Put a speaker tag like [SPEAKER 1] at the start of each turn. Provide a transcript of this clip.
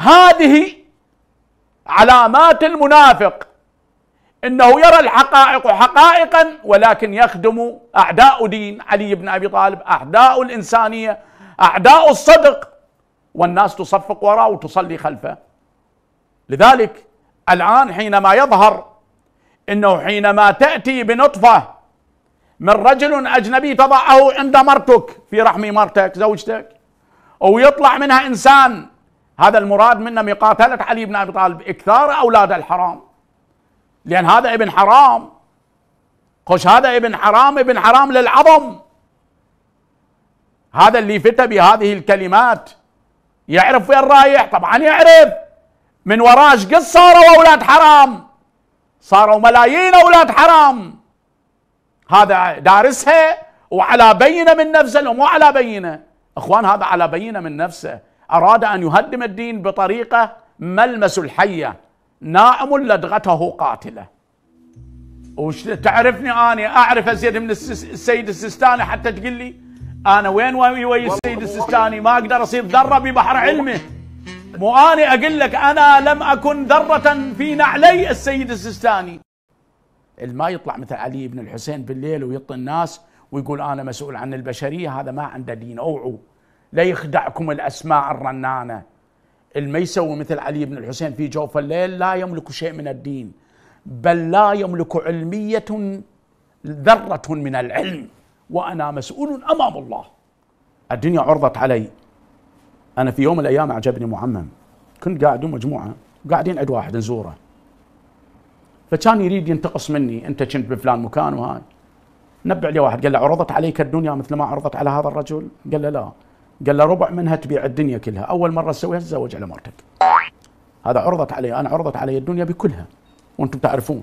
[SPEAKER 1] هذه علامات المنافق انه يرى الحقائق حقائقا ولكن يخدم اعداء دين علي بن ابي طالب اعداء الانسانيه اعداء الصدق والناس تصفق وراءه وتصلي خلفه لذلك الان حينما يظهر انه حينما تاتي بنطفه من رجل اجنبي تضعه عند مرتك في رحم مرتك زوجتك ويطلع منها انسان هذا المراد منا مقاتلة علي بن أبي طالب إكثار أولاد الحرام لأن هذا ابن حرام خش هذا ابن حرام ابن حرام للعظم هذا اللي فتى بهذه الكلمات يعرف وين رايح طبعا يعرف من وراش قص صاروا أولاد حرام صاروا ملايين أولاد حرام هذا دارسها وعلى بينة من نفسه لو مو على بينة اخوان هذا على بينه من نفسه أراد أن يهدم الدين بطريقة ملمس الحية ناعم لدغته قاتلة وش تعرفني أنا أعرف أزيد من السيد السستاني حتى تقول لي أنا وين وي السيد السستاني ما أقدر أصير ذرة ببحر علمه مو أنا أقول لك أنا لم أكن ذرة في نعلي السيد السستاني ما يطلع مثل علي بن الحسين بالليل ويطل الناس ويقول أنا مسؤول عن البشرية هذا ما عنده دين أوعوا لا يخدعكم الاسماء الرنانه اللي ما يسوي مثل علي بن الحسين في جوف الليل لا يملك شيء من الدين بل لا يملك علميه ذره من العلم وانا مسؤول امام الله الدنيا عرضت علي انا في يوم من الايام اعجبني معمم كنت قاعد مجموعه قاعدين عند واحد نزوره فكان يريد ينتقص مني انت كنت بفلان مكان وهاي نبع لي واحد قال له عرضت عليك الدنيا مثل ما عرضت على هذا الرجل قال له لا قال له ربع منها تبيع الدنيا كلها اول مره تسويها تزوج على مرتك هذا عرضت علي انا عرضت علي الدنيا بكلها وانتم تعرفون